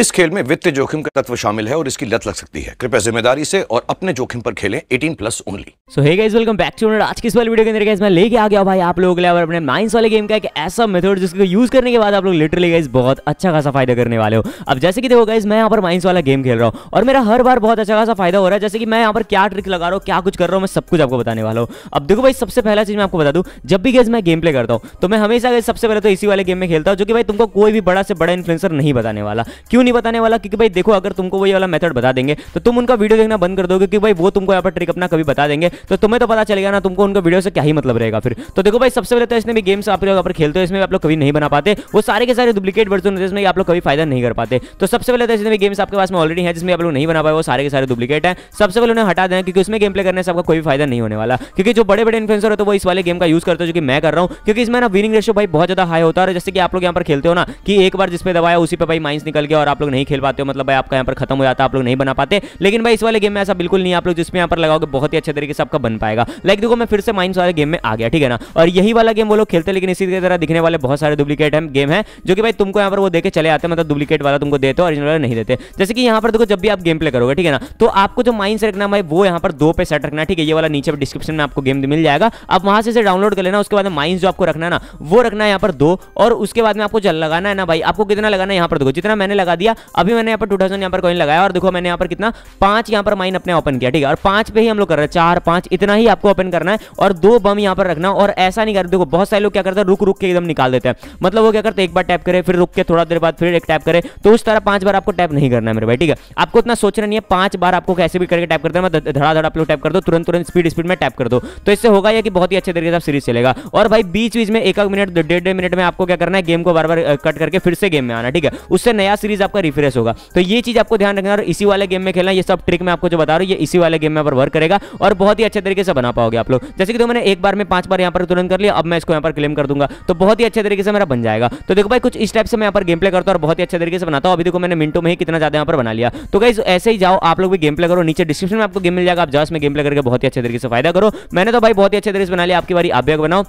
इस खेल में वित्तीय जोखिम का तत्व शामिल है और इसकी लत लग सकती है कृपया जिम्मेदारी से और अपने जोखिम पर खेलें 18 plus only so hey guys welcome back to आज की इस वाली वीडियो के अंदर गाइस मैं लेके आ गया भाई आप लोगों के लिए और अपने माइंस वाले गेम का एक ऐसा मेथड जिसको यूज करने के बाद आप लोग लिटरली गाइस बहुत अच्छा खासा फायदा करने वाले हो अब जैसे कि देखो गाइस मैं यहाँ पर माइंस वाला गेम खेल रहा हूँ और मेरा हर बार बहुत अच्छा खासा फायदा हो रहा है जैसे कि मैं यहाँ पर क्या ट्रिक लगा रहा हूँ क्या कुछ कर रहा हूँ मैं सब कुछ आपको बताने वाला हूँ अब देखो भाई सबसे पहला चीज मैं आपको बता दू जब भी गाइस मैं गेम प्ले करता हूँ तो मैं हमेशा सबसे पहले तो इसी वाले गेम में खेलता हूँ जो कि भाई तुमको कोई भी बड़ा से बड़ा इन्फ्लुएंसर नहीं बताने वाला क्यों क्यों नहीं बताने वाला क्योंकि भाई देखो अगर तुमको वही वाला मेथड बता देंगे तो तुम उनका वीडियो देखना बंद कर दोगे कि भाई वो तुमको यहाँ पर ट्रिक अपना कभी बता देंगे तो तुम्हें तो पता चलेगा ना तुमको उनका वीडियो से क्या ही मतलब रहेगा फिर तो देखो भाई सबसे पहले तो इसमें भी गेम्स आप लोग पर खेलते हो इसमें आप लोग कभी नहीं बना पाते वो सारे के सारे डुप्लीकेट वर्जन होते हैं आप लोग कभी फायदा नहीं कर पाते तो सबसे पहले तो इसमें गेम्स आपके पास में ऑलरेडी है जिसमें आप लोग नहीं बना पाए वो सारे के सारे डुप्लीकेट है सबसे पहले उन्हें हटा देना क्योंकि उसमें गेम प्ले करने से आपका कोई फायदा नहीं होने वाला क्योंकि जो बड़े बड़े इन्फ्लुएंसर होते हैं तो वो इस वाले गेम का यूज करते हैं जो कि मैं कर रहा हूँ क्योंकि इसमें ना विनिंग रेशियो भाई बहुत ज्यादा हाई होता है जैसे कि आप लोग यहाँ पर खेलते हो ना कि एक बार जिस पे दबाया उसी पर भाई माइंस निकल गया और आप लोग नहीं खेल पाते हो मतलब भाई आपका यहाँ पर खत्म हो जाता है आप लोग नहीं बना पाते लेकिन भाई इस वाले गेम में ऐसा बिल्कुल नहीं आप लोग जिसमें यहाँ पर लगाओगे बहुत ही अच्छे तरीके से आपका बन पाएगा लाइक देखो मैं फिर से माइंस वाले गेम में आ गया ठीक है ना और यही वाला गेम वो लोग खेलते लेकिन इसी तरह दिखने वाले बहुत सारे डुप्लीकेट गेम है जो कि भाई तुमको यहाँ पर वो देखे चले आते मतलब डुप्लीकेट वाला तुमको देते और ओरिजिनल नहीं देते जैसे कि यहाँ पर देखो जब भी आप गेम प्ले करोगे ठीक है ना तो आपको जो माइंस रखना भाई वो यहाँ पर दो पे सेट रखना ठीक है ये वाला नीचे डिस्क्रिप्शन में आपको गेम मिल जाएगा आप वहां से डाउनलोड कर लेना उसके बाद माइंस जो आपको रखना ना वो रखना है यहाँ पर दो और उसके बाद में आपको लगाना है ना भाई आपको कितना लगाना है यहाँ पर देखो जितना मैंने लगा दिया अभी मैंने यहाँ पर टू थाउजेंड यहाँ पर कॉइन लगाया और देखो मैंने यहाँ पर कितना पांच यहाँ पर माइन अपने ओपन किया ठीक है और पांच पे ही हम लोग कर रहे हैं चार पांच इतना ही आपको ओपन करना है और दो बम यहाँ पर रखना और ऐसा नहीं कर देखो बहुत सारे लोग क्या करते हैं रुक रुक के एकदम निकाल देते हैं मतलब वो क्या करते हैं एक बार टैप करे फिर रुक के थोड़ा देर बाद फिर एक टैप करे तो उस तरह पांच बार आपको टैप नहीं करना है मेरे भाई ठीक है आपको इतना सोचना नहीं है पांच बार आपको कैसे भी करके टैप करते हैं मतलब धड़ा धड़ा आप लोग टैप कर दो तुरंत तुरंत स्पीड स्पीड में टैप कर दो तो इससे होगा यह कि बहुत ही अच्छे तरीके से सीरीज चलेगा और भाई बीच बीच में एक मिनट डेढ़ मिनट में आपको क्या करना है गेम को बार बार कट करके फिर से गेम में आना ठीक है उससे नया सीरीज आपका रिफ्रेश होगा तो ये चीज आपको ध्यान रखना और इसी वाले गेम में खेलना ये सब ट्रिक मैं आपको जो बता रहा हूँ ये इसी वाले गेम में पर वर्क करेगा और बहुत ही अच्छे तरीके से बना पाओगे आप लोग जैसे कि तो मैंने एक बार में पांच बार यहाँ पर तुरंत कर लिया अब मैं इसको यहाँ पर क्लेम कर दूंगा तो बहुत ही अच्छे तरीके से मेरा बन जाएगा तो देखो भाई कुछ इस टाइप से मैं यहाँ पर गेम प्ले करता हूँ और बहुत ही अच्छे तरीके से बनाता हूँ अभी देखो मैंने मिनटों में ही कितना ज्यादा यहाँ पर बना लिया तो कहीं ऐसे ही जाओ आप लोग भी गेम प्ले करो नीचे डिस्क्रिप्शन में आपको गेम मिल जाएगा आप जाओ में गेम प्ले करके बहुत ही अच्छे तरीके से फायदा करो मैंने तो भाई बहुत ही अच्छे तरीके से बना लिया आपकी बारी आप बनाओ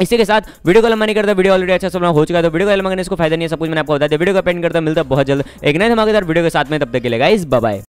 इसी के साथ वीडियो कॉल मानी करता वीडियो ऑलरेडी अच्छा सब हो चुका है तो वीडियो कॉल मांगने इसको फायदा नहीं है सब कुछ मैंने आपको बता दिया वीडियो का पेंट करता मिलता बहुत जल्द एक नए धमाकेदार वीडियो के साथ में तब तक के लिए गाइस बाय